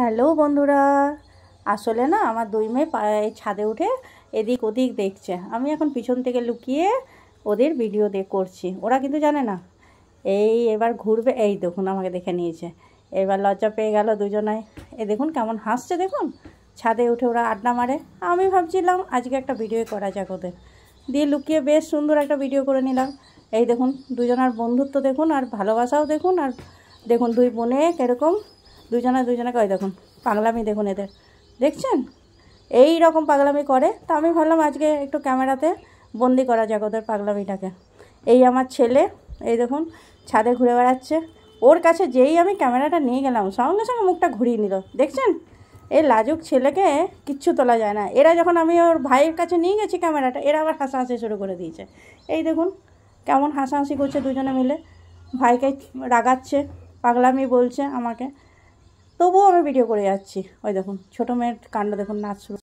hello বন্ধুরা আসলে না আমার দুই মেয়ে ছাদে উঠে এদিক ওদিক দেখছে আমি এখন পিছন থেকে লুকিয়ে ওদের ভিডিও দে করছি ওরা কিন্তু জানে না এই এবার ঘুরবে এই দেখুন আমাকে দেখে নিয়েছে এবার লজ্জা পেয়ে গেল দুজনাই এ দেখুন কেমন হাসছে দেখুন ছাদে উঠে ওরা আড্ডা মারে আমি ভাবছিলাম আজকে একটা ভিডিও করা যাক ওদের দিয়ে লুকিয়ে বেশ সুন্দর একটা ভিডিও করে নিলাম এই দেখুন দুজনার বন্ধুত্ব দেখুন আর ভালোবাসাও দেখুন আর দেখুন দুই বোনে কীরকম দুজনে দুজনে কয় দেখুন পাগলামি দেখুন এদের দেখছেন এই রকম পাগলামি করে তা আমি ভাবলাম আজকে একটু ক্যামেরাতে বন্দি করা যাক ওদের পাগলামিটাকে এই আমার ছেলে এই দেখুন ছাদে ঘুরে বেড়াচ্ছে ওর কাছে যেই আমি ক্যামেরাটা নিয়ে গেলাম সঙ্গে সঙ্গে মুখটা ঘুরিয়ে নিল দেখছেন এই লাজুক ছেলেকে কিচ্ছু তোলা যায় না এরা যখন আমি ওর ভাইয়ের কাছে নিয়ে গেছি ক্যামেরাটা এরা আবার হাসাহাসি শুরু করে দিয়েছে এই দেখুন কেমন হাসাহাসি করছে দুজনে মিলে ভাইকে রাগাচ্ছে পাগলামি বলছে আমাকে তবুও আমি ভিডিও করে যাচ্ছি ওই দেখুন ছোটো মেয়ের কাণ্ড দেখুন নাচ শুরু